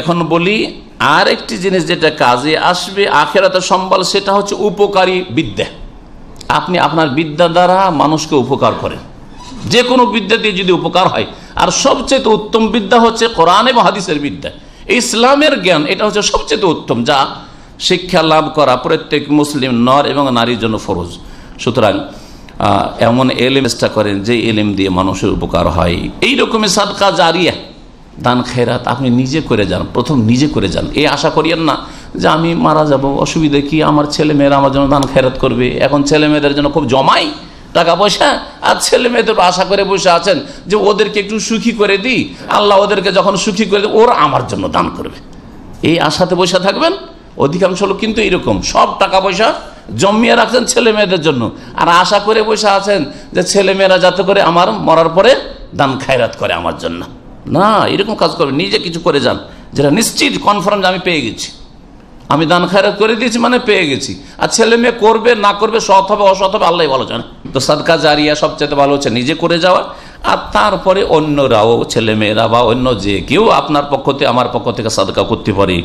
এখন বলি আর একটি জিনিস যেটা কাজে আসবে আখেরাতে সম্বল সেটা হচ্ছে উপকারী বিদ্যা আপনি আপনার বিদ্যা দ্বারা মানুষকে উপকার করেন যে কোনো বিদ্যা দিয়ে যদি উপকার হয় আর সবচেয়ে উত্তম বিদ্যা হচ্ছে কোরআন এবং হাদিসের বিদ্যা ইসলামের জ্ঞান এটা হচ্ছে সবচেয়ে উত্তম যা শিক্ষা লাভ করা প্রত্যেক মুসলিম নর এবং নারীর জন্য ফরজ সুতরাং এমন এলিমেসটা করেন যে এলিম দিয়ে মানুষের উপকার হয় এই রকমের সাদকা জারিয়া দান খেরাত আপনি নিজে করে যান প্রথম নিজে করে যান এই আশা করিয়েন না যে আমি মারা যাব অসুবিধে কি আমার ছেলে মেয়েরা আমার জন্য দান খেরাত করবে এখন ছেলে মেয়েদের জন্য খুব জমাই টাকা পয়সা আর ছেলে মেয়েদের আশা করে বসে আছেন যে ওদেরকে একটু সুখী করে দিই আল্লাহ ওদেরকে যখন সুখী করে দিই ওরা আমার জন্য দান করবে এই আশাতে বসে থাকবেন অধিকাংশ লোক কিন্তু এরকম সব টাকা পয়সা জমিয়ে রাখছেন ছেলে মেয়েদের জন্য আর আশা করে বসে আছেন যে ছেলে মেয়েরা যাতে করে আমার মরার পরে দান খায়রাত করে আমার জন্য না এরকম কাজ করবে নিজে কিছু করে যান যেটা নিশ্চিত কনফার্ম যে আমি পেয়ে গেছি আমি দান খায়রাত করে দিয়েছি মানে পেয়ে গেছি আর ছেলে মেয়ে করবে না করবে সৎ হবে অসৎ হবে আল্লাহ ভালো জানে তো সাদকা জারিয়া সবচেয়ে ভালো হচ্ছে নিজে করে যাওয়া আর তারপরে অন্যরাও ছেলে মেয়েরা বা অন্য যে কেউ আপনার পক্ষ থেকে আমার পক্ষ থেকে সাদকা করতে পারি